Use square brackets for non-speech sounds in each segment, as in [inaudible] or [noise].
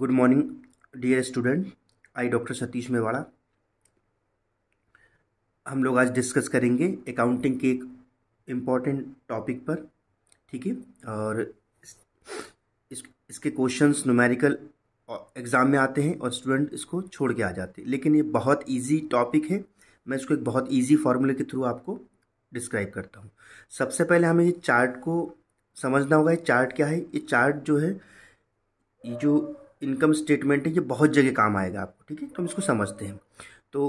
good morning dear student I doctor Satish Mewada हम लोग आज डिस्कस करेंगे अकाउंटिंग के एक इम्पॉर्टेंट टॉपिक पर ठीक है और इस, इसके क्वेश्चंस न्यूमेरिकल एग्ज़ाम में आते हैं और स्टूडेंट इसको छोड़ के आ जाते हैं लेकिन ये बहुत इजी टॉपिक है मैं इसको एक बहुत इजी फार्मूले के थ्रू आपको डिस्क्राइब करता हूँ सबसे पहले हमें ये चार्ट को समझना होगा ये चार्ट क्या है ये चार्ट जो है ये जो इनकम स्टेटमेंट है ये बहुत जगह काम आएगा आपको ठीक है तो हम इसको समझते हैं तो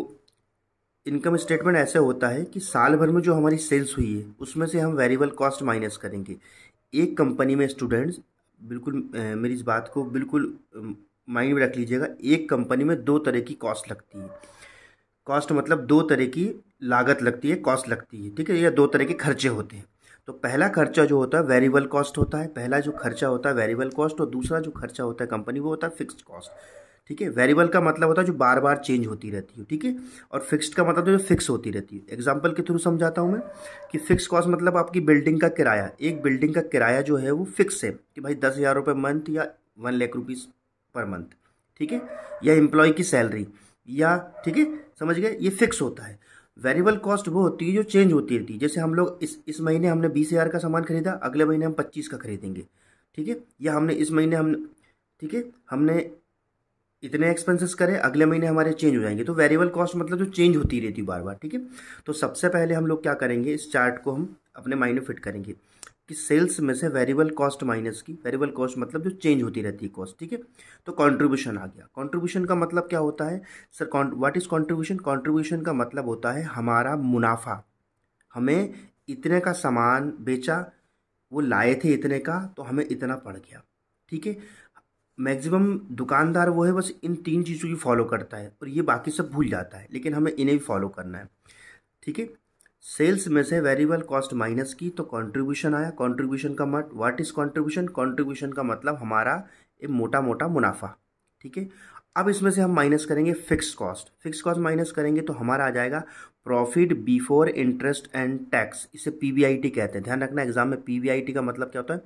इनकम स्टेटमेंट ऐसे होता है कि साल भर में जो हमारी सेल्स हुई है उसमें से हम वेरिएबल कॉस्ट माइनस करेंगे एक कंपनी में स्टूडेंट्स बिल्कुल मेरी इस बात को बिल्कुल माइंड में रख लीजिएगा एक कंपनी में दो तरह की कॉस्ट लगती है कॉस्ट मतलब दो तरह की लागत लगती है कॉस्ट लगती है ठीक है या दो तरह के खर्चे होते हैं तो पहला खर्चा जो होता है वेरिएबल कॉस्ट होता है पहला जो खर्चा होता है वेरिएबल कॉस्ट और दूसरा जो खर्चा होता है कंपनी वो होता है फिक्स्ड कॉस्ट ठीक है वेरिएबल का मतलब होता है जो बार बार चेंज होती रहती है ठीक है और फिक्स्ड का मतलब तो जो फिक्स होती रहती है एग्जाम्पल के थ्रू समझाता हूँ मैं कि फिक्स कॉस्ट मतलब आपकी बिल्डिंग का किराया एक बिल्डिंग का किराया जो है वो फिक्स है कि भाई दस हज़ार रुपये मंथ या one lakh rupees per month ठीक है या एम्प्लॉय की सैलरी या ठीक है समझ गए ये फिक्स होता है वेरिएबल कॉस्ट वो होती है जो चेंज होती रहती है जैसे हम लोग इस इस महीने हमने बीस हज़ार का सामान खरीदा अगले महीने हम पच्चीस का खरीदेंगे ठीक है या हमने इस महीने हम ठीक है हमने इतने एक्सपेंसेस करे अगले महीने हमारे चेंज हो जाएंगे तो वेरिएबल कॉस्ट मतलब जो चेंज होती रहती है बार बार ठीक है तो सबसे पहले हम लोग क्या करेंगे इस चार्ट को हम अपने माइंड में फिट करेंगे कि सेल्स में से वेरिएबल कॉस्ट माइनस की वेरिएबल कॉस्ट मतलब जो चेंज होती रहती है कॉस्ट ठीक है तो कंट्रीब्यूशन आ गया कंट्रीब्यूशन का मतलब क्या होता है sir what is contribution contribution का मतलब होता है हमारा मुनाफा हमें इतने का सामान बेचा वो लाए थे इतने का तो हमें इतना पड़ गया ठीक है मैक्सिमम दुकानदार वो है बस इन तीन चीज़ों की फॉलो करता है और ये बाकी सब भूल जाता है लेकिन हमें इन्हें भी फॉलो करना है ठीक है सेल्स में से वेरिएबल कॉस्ट माइनस की तो कंट्रीब्यूशन आया कंट्रीब्यूशन का मत व्हाट इज़ कंट्रीब्यूशन कंट्रीब्यूशन का मतलब हमारा एक मोटा मोटा मुनाफा ठीक है अब इसमें से हम माइनस करेंगे fix cost fix cost minus करेंगे तो हमारा आ जाएगा profit before interest and tax इसे पी कहते हैं ध्यान रखना एग्जाम में पी का मतलब क्या होता है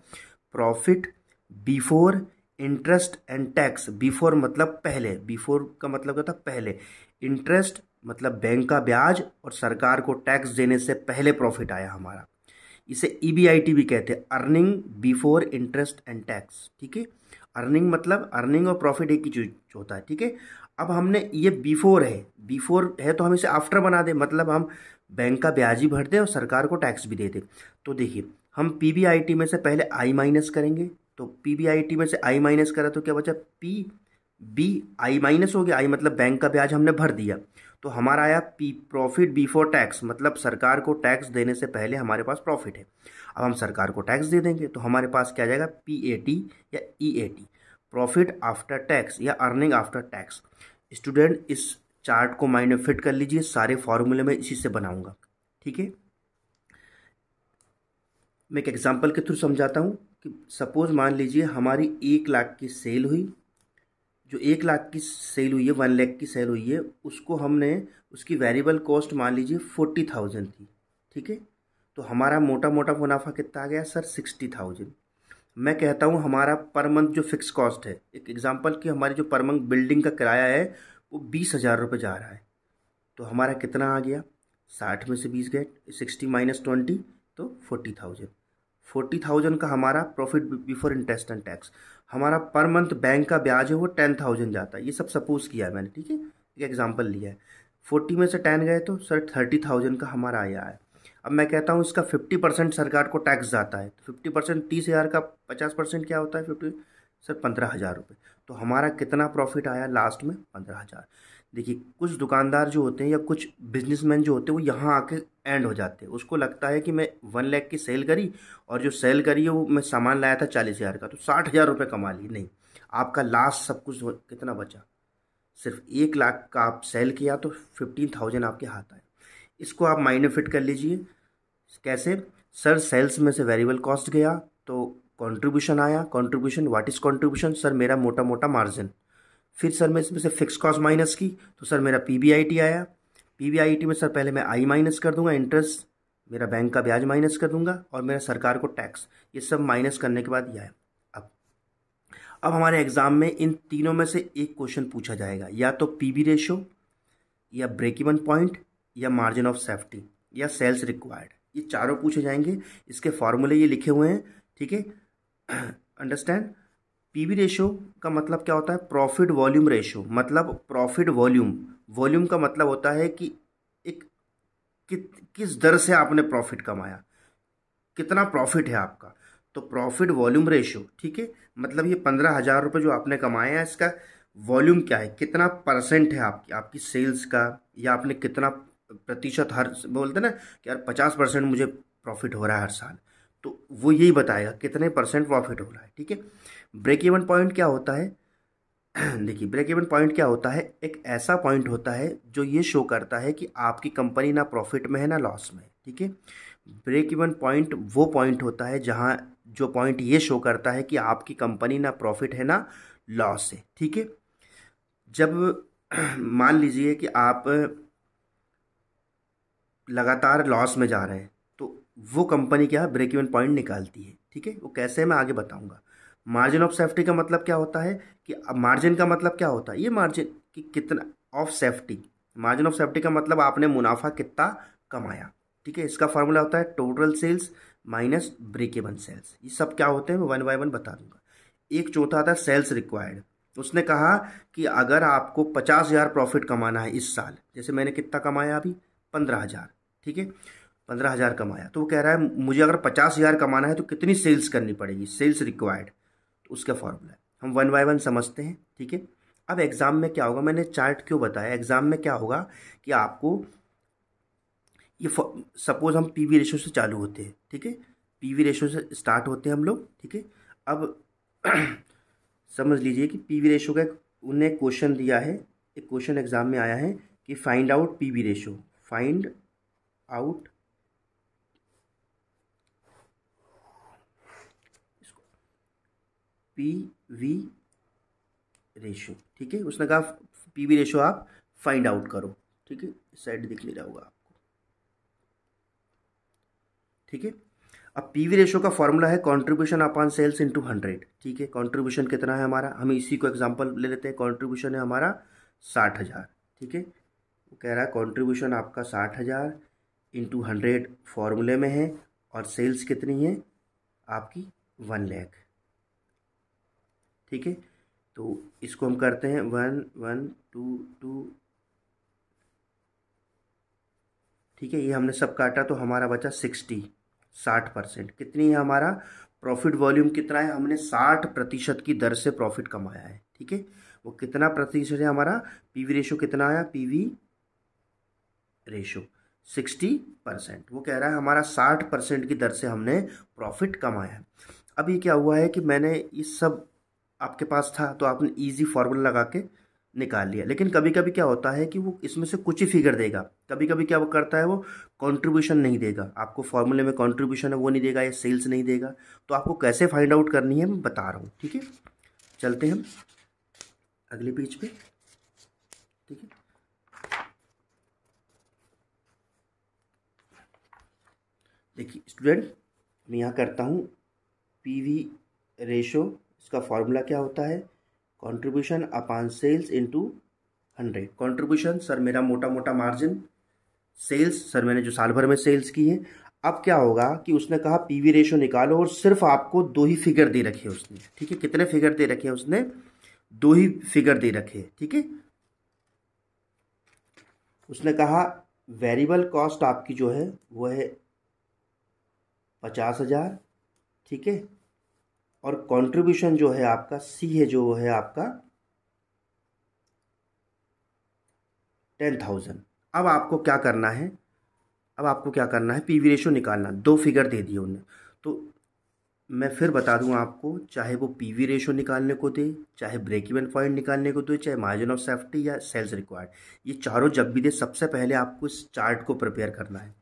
profit before interest and tax before मतलब पहले बिफोर का मतलब क्या होता है पहले इंटरेस्ट मतलब बैंक का ब्याज और सरकार को टैक्स देने से पहले प्रॉफिट आया हमारा इसे ई e भी कहते हैं earning before interest and tax ठीक है अर्निंग मतलब अर्निंग और प्रॉफिट एक ही चीज होता है ठीक है अब हमने ये बिफोर है बिफोर है तो हम इसे आफ्टर बना दें मतलब हम बैंक का ब्याज ही भर दें और सरकार को टैक्स भी दे दें तो देखिए हम पी में से पहले आई माइनस करेंगे तो पी में से आई माइनस करा तो क्या बचा पी बी आई माइनस हो गया आई मतलब बैंक का ब्याज हमने भर दिया तो हमारा आया पी प्रॉफिट बिफोर टैक्स मतलब सरकार को टैक्स देने से पहले हमारे पास प्रॉफिट है अब हम सरकार को टैक्स दे देंगे तो हमारे पास क्या जाएगा पी ए टी या E A T profit after tax या अर्निंग आफ्टर टैक्स स्टूडेंट इस चार्ट को माइंड में फिट कर लीजिए सारे फॉर्मूले में इसी से बनाऊंगा ठीक है मैं एक एग्जाम्पल के थ्रू समझाता हूँ कि सपोज़ मान लीजिए हमारी एक लाख की सेल हुई जो एक लाख की सेल हुई है वन लाख की सेल हुई है उसको हमने उसकी वेरिएबल कॉस्ट मान लीजिए फोर्टी थाउजेंड थी ठीक है तो हमारा मोटा मोटा मुनाफा कितना आ गया सर सिक्सटी थाउजेंड मैं कहता हूँ हमारा पर मंथ जो फिक्स कॉस्ट है एक एग्जांपल कि हमारी जो पर मंथ बिल्डिंग का किराया है वो बीस हज़ार रुपये जा रहा है तो हमारा कितना आ गया साठ में से बीस गए सिक्सटी माइनस ट्वेंटी तो फोर्टी थाउजेंड फोर्टी थाउजेंड का हमारा profit before interest and tax हमारा पर मंथ बैंक का ब्याज है वो टेन थाउजेंड जाता है ये सब सपोज किया है मैंने ठीक है एक एग्जाम्पल लिया है फोर्टी में से टेन गए तो सर थर्टी थाउजेंड का हमारा आया है अब मैं कहता हूँ इसका फिफ्टी परसेंट सरकार को टैक्स जाता है तो फिफ्टी परसेंट तीस हज़ार का पचास परसेंट क्या होता है फिफ्टी सर पंद्रह हज़ार रुपये तो हमारा कितना प्रॉफिट आया लास्ट में पंद्रह हज़ार देखिए कुछ दुकानदार जो होते हैं या कुछ बिजनेसमैन जो होते हैं वो यहाँ आके एंड हो जाते हैं उसको लगता है कि मैं वन लैख की सेल करी और जो सेल करी है वो मैं सामान लाया था चालीस हज़ार का तो साठ हज़ार रुपये कमा ली नहीं आपका लास्ट सब कुछ कितना बचा सिर्फ एक लाख का आप सेल किया तो फिफ्टीन थाउजेंड आपके हाथ आए इसको आप माइंड में फिट कर लीजिए कैसे सर सेल्स में से वेरिएबल कॉस्ट गया तो कंट्रीब्यूशन आया contribution what is contribution sir मेरा मोटा मोटा मार्जिन फिर सर मैं इसमें से फिक्स कॉस्ट माइनस की तो सर मेरा पी आया पी में सर पहले मैं आई माइनस कर दूंगा इंटरेस्ट मेरा बैंक का ब्याज माइनस कर दूंगा और मेरा सरकार को टैक्स ये सब माइनस करने के बाद यह आया अब अब हमारे एग्ज़ाम में इन तीनों में से एक क्वेश्चन पूछा जाएगा या तो बी रेशो या ब्रेक इवन पॉइंट या मार्जिन ऑफ सेफ्टी या सेल्स रिक्वायर्ड ये चारों पूछे जाएंगे इसके फॉर्मूले ये लिखे हुए हैं ठीक है अंडरस्टैंड [clears throat] पी वी रेशो का मतलब क्या होता है प्रॉफिट वॉल्यूम रेशो मतलब प्रॉफिट वॉल्यूम वॉल्यूम का मतलब होता है कि एक कि, किस दर से आपने प्रॉफिट कमाया कितना प्रॉफिट है आपका तो प्रॉफिट वॉल्यूम रेशो ठीक है मतलब ये पंद्रह हज़ार रुपये जो आपने कमाए हैं इसका वॉल्यूम क्या है कितना परसेंट है आपकी आपकी सेल्स का या आपने कितना प्रतिशत हर बोलते ना कि यार पचास परसेंट मुझे प्रॉफिट हो रहा है हर साल तो वो यही बताएगा कितने परसेंट प्रॉफिट हो रहा है ठीक है ब्रेक इवन पॉइंट क्या होता है [clears throat] देखिए ब्रेक इवन पॉइंट क्या होता है एक ऐसा पॉइंट होता है जो ये शो करता है कि आपकी कंपनी ना प्रॉफिट में है ना लॉस में ठीक है ब्रेक इवन पॉइंट वो पॉइंट होता है जहाँ जो पॉइंट ये शो करता है कि आपकी कंपनी ना प्रॉफिट है ना लॉस है ठीक है जब [clears throat] मान लीजिए कि आप लगातार लॉस में जा रहे हैं तो वो कंपनी क्या है ब्रेक इवन पॉइंट निकालती है ठीक है वो कैसे मैं आगे बताऊंगा मार्जिन ऑफ सेफ्टी का मतलब क्या होता है कि मार्जिन का मतलब क्या होता है ये मार्जिन कि कितना of safety margin of safety का मतलब आपने मुनाफा कितना कमाया ठीक है इसका फॉर्मूला होता है total sales minus break sales ये सब क्या होते हैं मैं वन बाय वन बता दूंगा एक चौथा था सेल्स रिक्वायर्ड उसने कहा कि अगर आपको पचास हज़ार प्रॉफिट कमाना है इस साल जैसे मैंने कितना कमाया अभी पंद्रह हज़ार ठीक है पंद्रह हज़ार कमाया तो वो कह रहा है मुझे अगर पचास हज़ार कमाना है तो कितनी सेल्स करनी पड़ेगी सेल्स रिक्वायर्ड तो उसका फॉर्मूला है हम वन बाय वन समझते हैं ठीक है अब एग्ज़ाम में क्या होगा मैंने चार्ट क्यों बताया एग्ज़ाम में क्या होगा कि आपको ये सपोज हम पी वी रेशो से चालू होते हैं ठीक है पी वी रेशो से स्टार्ट होते हैं हम लोग ठीक है अब [clears throat] समझ लीजिए कि पी वी रेशो का उन्हें क्वेश्चन दिया है एक क्वेश्चन एग्ज़ाम में आया है कि find out P V ratio find out P V ratio ठीक है उसने कहा पी वी रेशो आप फाइंड आउट करो ठीक है साइड दिख ले रहा होगा आपको ठीक है अब पी वी रेशो का फॉर्मूला है contribution upon sales into hundred ठीक है कॉन्ट्रीब्यूशन कितना है हमारा हम इसी को एग्जाम्पल ले लेते हैं कॉन्ट्रीब्यूशन है हमारा साठ हज़ार ठीक है वो कह रहा है कॉन्ट्रीब्यूशन आपका साठ हज़ार इंटू हंड्रेड फॉर्मूले में है और सेल्स कितनी है आपकी वन लैख ठीक है तो इसको हम करते हैं वन वन टू टू ठीक है ये हमने सब काटा तो हमारा बचा सिक्सटी साठ परसेंट कितनी है हमारा प्रॉफिट वॉल्यूम कितना है हमने साठ प्रतिशत की दर से प्रॉफिट कमाया है ठीक है वो कितना प्रतिशत है हमारा पीवी रेशो कितना आया पीवी रेशो सिक्सटी परसेंट वो कह रहा है हमारा साठ परसेंट की दर से हमने प्रॉफिट कमाया अब ये क्या हुआ है कि मैंने ये सब आपके पास था तो आपने ईजी फार्मूला लगा के निकाल लिया लेकिन कभी कभी क्या होता है कि वो इसमें से कुछ ही फिगर देगा कभी कभी क्या वो करता है वो कंट्रीब्यूशन नहीं देगा आपको फॉर्मूले में कंट्रीब्यूशन है वो नहीं देगा या सेल्स नहीं देगा तो आपको कैसे फाइंड आउट करनी है मैं बता रहा हूँ ठीक है चलते हम अगले पेज पे ठीक है देखिए स्टूडेंट मैं यहाँ करता हूँ पी वी रेशो इसका फॉर्मूला क्या होता है contribution upon sales to hundred contribution sir मेरा मोटा मोटा मार्जिन सेल्स सर मैंने जो साल भर में सेल्स की है अब क्या होगा कि उसने कहा पीवी रेशो निकालो और सिर्फ आपको दो ही फिगर दे रखे उसने ठीक है कितने फिगर दे रखे उसने दो ही फिगर दे रखे ठीक है उसने कहा वेरिएबल कॉस्ट आपकी जो है वो है पचास हज़ार ठीक है और कंट्रीब्यूशन जो है आपका सी है जो है आपका टेन थाउजेंड अब आपको क्या करना है अब आपको क्या करना है पीवी रेशो निकालना दो फिगर दे दिए उन्हें तो मैं फिर बता दूं आपको चाहे वो पीवी रेशो निकालने को दे चाहे ब्रेक इवन पॉइंट निकालने को दे चाहे मार्जिन ऑफ सेफ्टी या सेल्स रिक्वायर्ड ये चारों जब भी दे सबसे पहले आपको इस चार्ट को प्रिपेयर करना है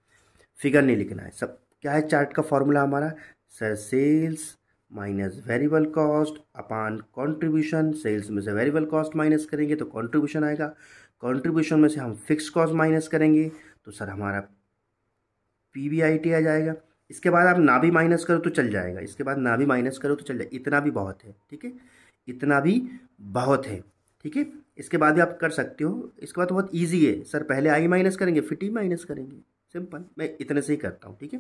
फिगर नहीं लिखना है सब क्या है चार्ट का फॉर्मूला हमारा sir sales minus variable cost upon contribution sales में से वेरिएबल कॉस्ट माइनस करेंगे तो कंट्रीब्यूशन आएगा कंट्रीब्यूशन में से हम फिक्स कॉस्ट माइनस करेंगे तो सर हमारा पी आ जाएगा इसके बाद आप ना भी माइनस करो तो चल जाएगा इसके बाद ना भी माइनस करो तो चल जाएगा इतना भी बहुत है ठीक है इतना भी बहुत है ठीक है इसके बाद भी आप कर सकते हो इसके बाद तो बहुत ईजी है सर पहले आई माइनस करेंगे फिर टी माइनस करेंगे सिंपल मैं इतने से ही करता हूँ ठीक है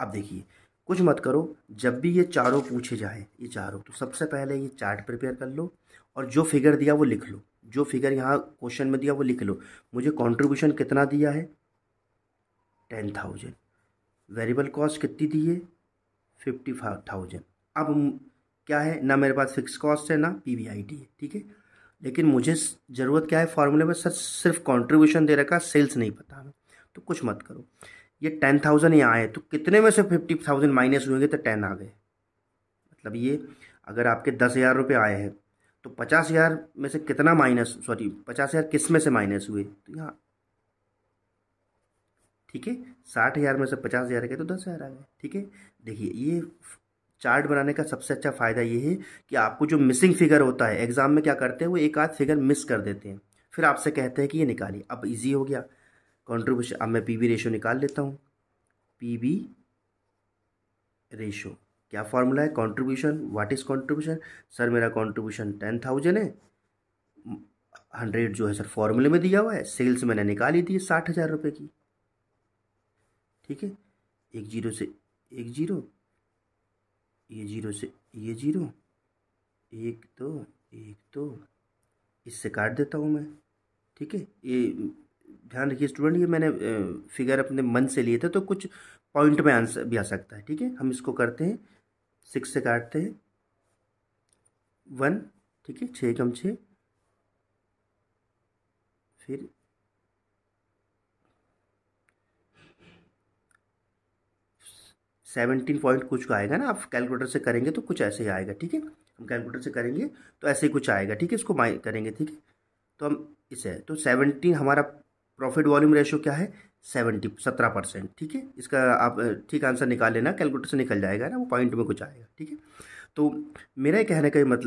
अब देखिए कुछ मत करो जब भी ये चारों पूछे जाए ये चारों तो सबसे पहले ये चार्ट प्रिपेयर कर लो और जो फिगर दिया वो लिख लो जो फिगर यहाँ क्वेश्चन में दिया वो लिख लो मुझे कंट्रीब्यूशन कितना दिया है टेन थाउजेंड वेरिएबल कॉस्ट कितनी दी है फिफ्टी फाइव थाउजेंड अब क्या है ना मेरे पास फिक्स कॉस्ट है ना पी वी आई टी है ठीक है लेकिन मुझे ज़रूरत क्या है फॉर्मूले में सर सिर्फ कॉन्ट्रीब्यूशन दे रखा सेल्स नहीं पता हमें तो कुछ मत करो ये टेन थाउजेंड यहाँ आए तो कितने में से फिफ्टी थाउजेंड माइनस हुएंगे तो टेन आ गए मतलब ये अगर आपके दस हज़ार रुपये आए हैं तो पचास हज़ार में से कितना माइनस सॉरी पचास हज़ार किस में से माइनस हुए तो यहाँ ठीक है साठ हज़ार में से पचास हज़ार गए तो दस हज़ार आ गए ठीक है देखिए ये चार्ट बनाने का सबसे अच्छा फ़ायदा ये है कि आपको जो मिसिंग फिगर होता है एग्ज़ाम में क्या करते हैं वो एक आध फिगर मिस कर देते हैं फिर आपसे कहते हैं कि ये निकालिए अब इजी हो गया कंट्रीब्यूशन अब मैं पी बी रेशो निकाल लेता हूँ पी बी रेशो क्या फार्मूला है contribution what is contribution sir मेरा कंट्रीब्यूशन टेन थाउजेंड है हंड्रेड जो है सर फॉर्मूले में दिया हुआ है सेल्स मैंने निकाली थी साठ हज़ार रुपये की ठीक है एक जीरो से एक जीरो ये जीरो से ये जीरो एक दो एक दो इससे काट देता हूँ मैं ठीक है ये ध्यान रखिए स्टूडेंट ये मैंने फिगर अपने मन से लिए थे तो कुछ पॉइंट में आंसर भी आ सकता है ठीक है हम इसको करते हैं सिक्स से काटते हैं वन ठीक है छः कम छ फिर सेवनटीन पॉइंट कुछ का आएगा ना आप कैलकुलेटर से करेंगे तो कुछ ऐसे ही आएगा ठीक है हम कैलकुलेटर से करेंगे तो ऐसे ही कुछ आएगा ठीक है इसको माइ करेंगे ठीक है तो हम इसे तो सेवनटीन हमारा प्रॉफिट वॉल्यूम रेशियो क्या है सेवेंटी सत्रह परसेंट ठीक है इसका आप ठीक आंसर निकाल लेना कैलकुलेटर से निकल जाएगा ना वो पॉइंट में कुछ आएगा ठीक है तो मेरा कहने का ये मतलब